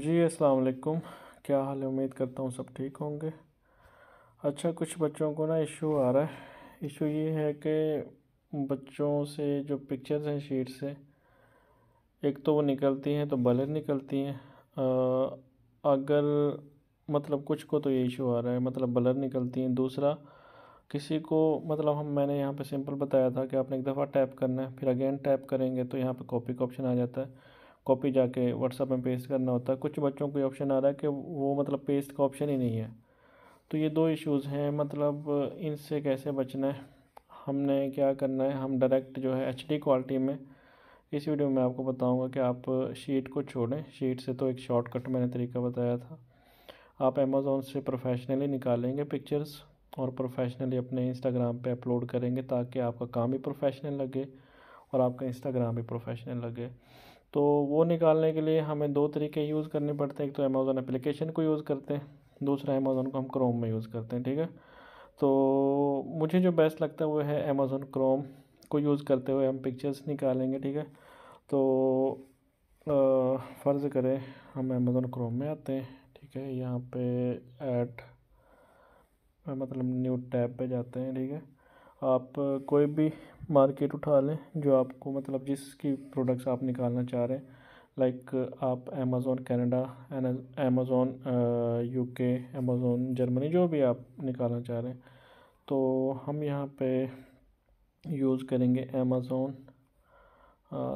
जी अस्सलाम वालेकुम क्या हाल है उम्मीद करता हूँ सब ठीक होंगे अच्छा कुछ बच्चों को ना इशू आ रहा है इशू ये है कि बच्चों से जो पिक्चर्स हैं शीट से एक तो वो निकलती हैं तो बलर निकलती हैं अगर मतलब कुछ को तो ये इशू आ रहा है मतलब बलर निकलती हैं दूसरा किसी को मतलब हम मैंने यहाँ पे सिंपल बताया था कि आपने एक दफ़ा टैप करना है फिर अगेन टैप करेंगे तो यहाँ पे कॉपी का ऑप्शन आ जाता है कॉपी जाके व्हाट्सअप में पेस्ट करना होता है कुछ बच्चों को ऑप्शन आ रहा है कि वो मतलब पेस्ट का ऑप्शन ही नहीं है तो ये दो इश्यूज़ हैं मतलब इनसे कैसे बचना है हमने क्या करना है हम डायरेक्ट जो है एच क्वालिटी में इस वीडियो में आपको बताऊंगा कि आप शीट को छोड़ें शीट से तो एक शॉर्टकट मैंने तरीका बताया था आप अमेज़ोन से प्रोफेशनली निकालेंगे पिक्चर्स और प्रोफेशनली अपने इंस्टाग्राम पे अपलोड करेंगे ताकि आपका काम भी प्रोफेशनल लगे और आपका इंस्टाग्राम भी प्रोफेशनल लगे तो वो निकालने के लिए हमें दो तरीके यूज़ करने पड़ते हैं एक तो अमेज़ोन एप्लीकेशन को यूज़ करते हैं दूसरा अमेज़ोन को हम क्रोम में यूज़ करते हैं ठीक है तो मुझे जो बेस्ट लगता है वो है अमेज़ोन क्रोम को यूज़ करते हुए हम पिक्चर्स निकालेंगे ठीक है तो फ़र्ज़ करें हम अमेज़ोन क्रोम में आते हैं ठीक है यहाँ पे ऐट मतलब न्यू टैब पे जाते हैं ठीक है आप कोई भी मार्केट उठा लें जो आपको मतलब जिसकी प्रोडक्ट्स आप निकालना चाह रहे हैं लाइक आप Amazon Canada Amazon UK Amazon Germany जो भी आप निकालना चाह रहे हैं तो हम यहाँ पे यूज़ करेंगे अमेज़ोन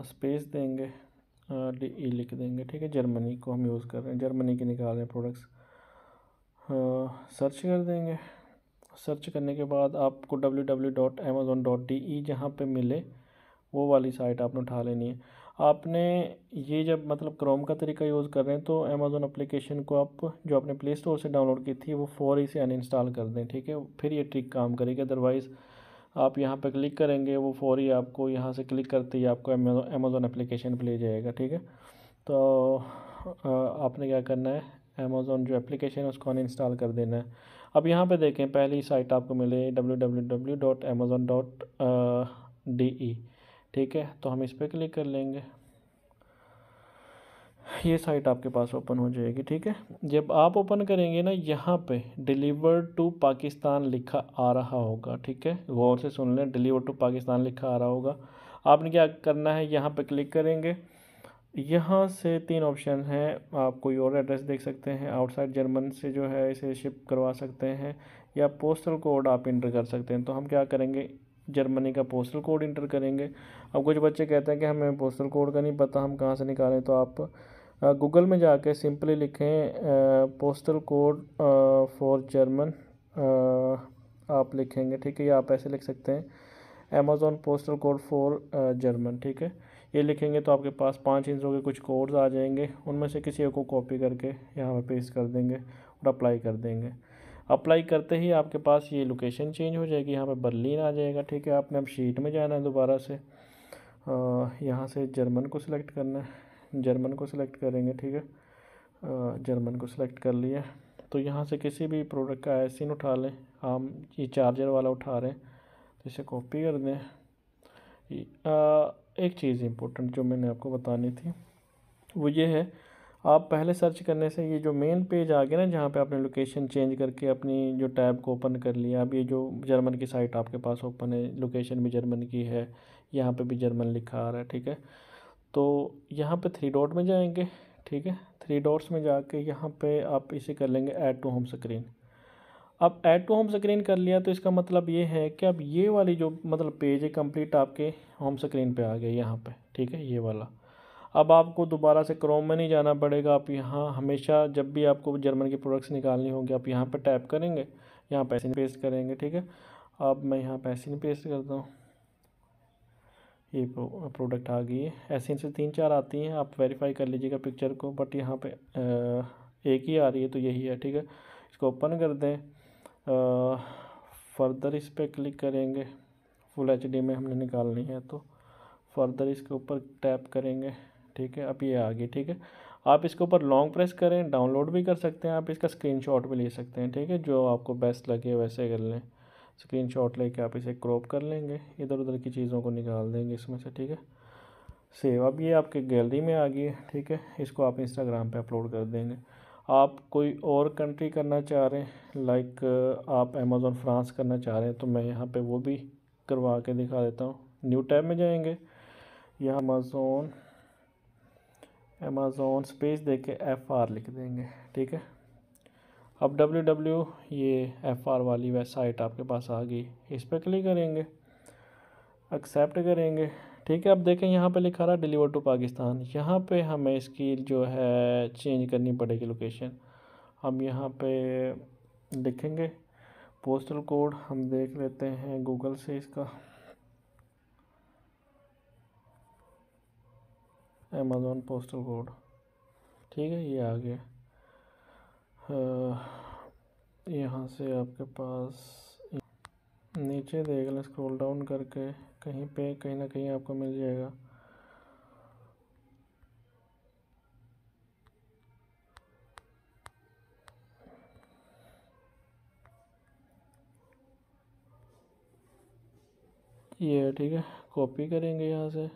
स्पेस देंगे डी ई लिख देंगे ठीक है जर्मनी को हम यूज़ कर रहे हैं जर्मनी के निकाल रहे हैं प्रोडक्ट्स सर्च कर देंगे सर्च करने के बाद आपको W W dot Amazon dot D E जहाँ पर मिले वो वाली साइट आपने उठा लेनी है आपने ये जब मतलब क्रोम का तरीका यूज़ कर रहे हैं तो अमेज़ोन अप्लीकेशन को आप जो आपने प्ले स्टोर से डाउनलोड की थी वो फ़ौर ही से अनइंस्टॉल कर दें ठीक है फिर ये ट्रिक काम करेगी अदरवाइज़ आप यहाँ पर क्लिक करेंगे वो फ़ौर ही आपको यहाँ से क्लिक करते ही आपको अमेज़ोन एप्लीकेशन पर ले जाएगा ठीक है तो आपने क्या करना है अमेज़ोन जो एप्लीकेशन है उसको अनइंस्टॉल कर देना है अब यहाँ पे देखें पहली साइट आपको मिले W W W dot Amazon dot D E ठीक है तो हम इस पर क्लिक कर लेंगे ये साइट आपके पास ओपन हो जाएगी ठीक है जब आप ओपन करेंगे ना यहाँ पे डिलीवर टू पाकिस्तान लिखा आ रहा होगा ठीक है गौर से सुन लें डिलीवर टू पाकिस्तान लिखा आ रहा होगा आपने क्या करना है यहाँ पे क्लिक करेंगे यहाँ से तीन ऑप्शन हैं आप कोई और एड्रेस देख सकते हैं आउटसाइड जर्मन से जो है इसे शिप करवा सकते हैं या पोस्टल कोड आप इंटर कर सकते हैं तो हम क्या करेंगे जर्मनी का पोस्टल कोड इंटर करेंगे अब कुछ बच्चे कहते हैं कि हमें पोस्टल कोड का नहीं पता हम कहाँ से निकालें तो आप गूगल में जाके सिंपली लिखें पोस्टल कोड फॉर जर्मन आप लिखेंगे ठीक है या आप ऐसे लिख सकते हैं Amazon postal code for German ठीक है ये लिखेंगे तो आपके पास पाँच इंचों के कुछ कोड्स आ जाएंगे उनमें से किसी एक को कॉपी करके यहाँ पर पेस्ट कर देंगे और अप्लाई कर देंगे अप्लाई करते ही आपके पास ये लोकेशन चेंज हो जाएगी यहाँ पर बर्लिन आ जाएगा ठीक है आपने अब शीट में जाना है दोबारा से यहाँ से जर्मन को सिलेक्ट करना है जर्मन को सिलेक्ट करेंगे ठीक है जर्मन को सिलेक्ट कर लिया तो यहाँ से किसी भी प्रोडक्ट का आई सीन उठा लें हम ये चार्जर वाला उठा रहे हैं तो इसे कॉपी कर दें एक चीज़ इम्पोर्टेंट जो मैंने आपको बतानी थी वो ये है आप पहले सर्च करने से ये जो मेन पेज आ गया ना जहाँ पे आपने लोकेशन चेंज करके अपनी जो टैब को ओपन कर लिया अब ये जो जर्मन की साइट आपके पास ओपन है लोकेशन भी जर्मन की है यहाँ पे भी जर्मन लिखा आ रहा है ठीक है तो यहाँ पे थ्री डॉट में जाएंगे ठीक है थ्री डॉट्स में जाके यहाँ पे आप इसे कर लेंगे ऐड टू होम स्क्रीन अब ऐड टू होम स्क्रीन कर लिया तो इसका मतलब ये है कि अब ये वाली जो मतलब पेज है कंप्लीट आपके होम स्क्रीन पे आ गया यहाँ पे ठीक है ये वाला अब आपको दोबारा से क्रोम में नहीं जाना पड़ेगा आप यहाँ हमेशा जब भी आपको जर्मन के प्रोडक्ट्स निकालने होंगे आप यहाँ पर टैप करेंगे यहाँ पैसे पेस्ट करेंगे ठीक है अब मैं यहाँ पैसे पेस्ट करता हूँ ये प्रोडक्ट आ गई है ऐसे इनसे तीन चार आती हैं आप वेरीफाई कर लीजिएगा पिक्चर को बट यहाँ पे एक ही आ रही है तो यही है ठीक है इसको ओपन कर दें फर्दर इस पर क्लिक करेंगे फुल एच में हमने निकालनी है तो फर्दर इसके ऊपर टैप करेंगे ठीक है अब ये आ गई ठीक है आप इसके ऊपर लॉन्ग प्रेस करें डाउनलोड भी कर सकते हैं आप इसका स्क्रीनशॉट भी ले सकते हैं ठीक है जो आपको बेस्ट लगे वैसे कर लें स्क्रीनशॉट लेके आप इसे क्रॉप कर लेंगे इधर उधर की चीज़ों को निकाल देंगे इसमें से ठीक है सेव अब ये आपके गैलरी में आ गई है ठीक है इसको आप इंस्टाग्राम पे अपलोड कर देंगे आप कोई और कंट्री करना चाह रहे हैं लाइक आप अमेज़ोन फ्रांस करना चाह रहे हैं तो मैं यहाँ पे वो भी करवा के दिखा देता हूँ न्यू टैब में जाएंगे या अमेज़ोन अमेज़ोन स्पेस दे के एफ़ आर लिख देंगे ठीक है अब डब्ल्यू डब्ल्यू ये एफ़ आर वाली वेबसाइट आपके पास आ गई इस पर क्लिक करेंगे एक्सेप्ट करेंगे ठीक है अब देखें यहाँ पे लिखा रहा डिलीवर टू पाकिस्तान यहाँ पे हमें इसकी जो है चेंज करनी पड़ेगी लोकेशन हम यहाँ पे लिखेंगे पोस्टल कोड हम देख लेते हैं गूगल से इसका अमेज़ोन पोस्टल कोड ठीक है ये आ गया यहाँ से आपके पास नीचे देख लें स्क्रॉल डाउन करके कहीं पे कहीं ना कहीं आपको मिल जाएगा ये ठीक है कॉपी करेंगे यहाँ से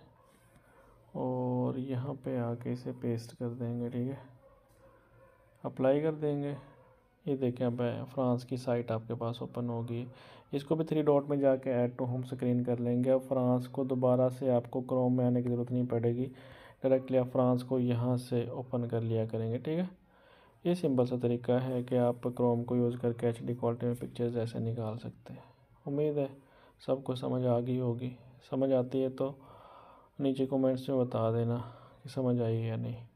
और यहाँ पे आके इसे पेस्ट कर देंगे ठीक है अप्लाई कर देंगे ये देखें अब फ्रांस की साइट आपके पास ओपन होगी इसको भी थ्री डॉट में जाके ऐड टू होम स्क्रीन कर लेंगे अब फ्रांस को दोबारा से आपको क्रोम में आने की ज़रूरत नहीं पड़ेगी डायरेक्टली आप फ्रांस को यहाँ से ओपन कर लिया करेंगे ठीक है ये सिंपल सा तरीका है कि आप क्रोम को यूज़ करके एच डी क्वालिटी में पिक्चर्स ऐसे निकाल सकते हैं उम्मीद है सबको समझ आ गई होगी समझ आती है तो नीचे कमेंट्स में बता देना कि समझ आई या नहीं